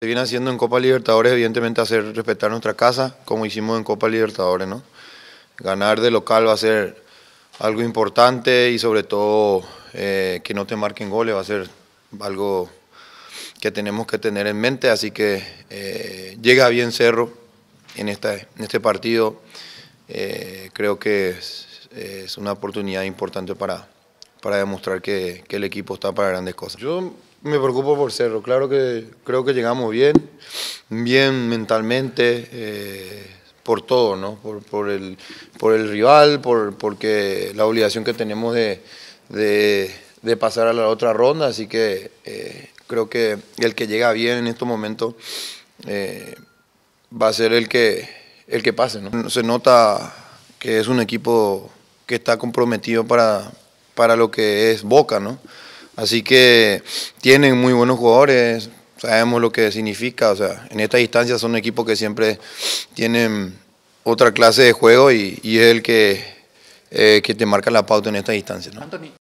Se viene haciendo en Copa Libertadores, evidentemente, hacer respetar nuestra casa, como hicimos en Copa Libertadores, ¿no? Ganar de local va a ser algo importante y sobre todo eh, que no te marquen goles va a ser algo que tenemos que tener en mente, así que eh, llega bien Cerro en, este partido, eh, creo que es, una oportunidad importante para, para demostrar que, el equipo está para grandes cosas. Yo me preocupo por Cerro. Claro que creo que llegamos bien, bien mentalmente, eh, por todo, ¿no? Por, el, rival, por, porque la obligación que tenemos de, pasar a la otra ronda. Así que eh, creo que el que llega bien en estos momentos eh, va a ser el que, el que pase, ¿no? Se nota que es un equipo que está comprometido para, para lo que es Boca, ¿no? Así que tienen muy buenos jugadores, sabemos lo que significa. O sea, en esta distancia son equipos que siempre tienen otra clase de juego y, es el que, eh, que te marca la pauta en esta distancia. ¿no?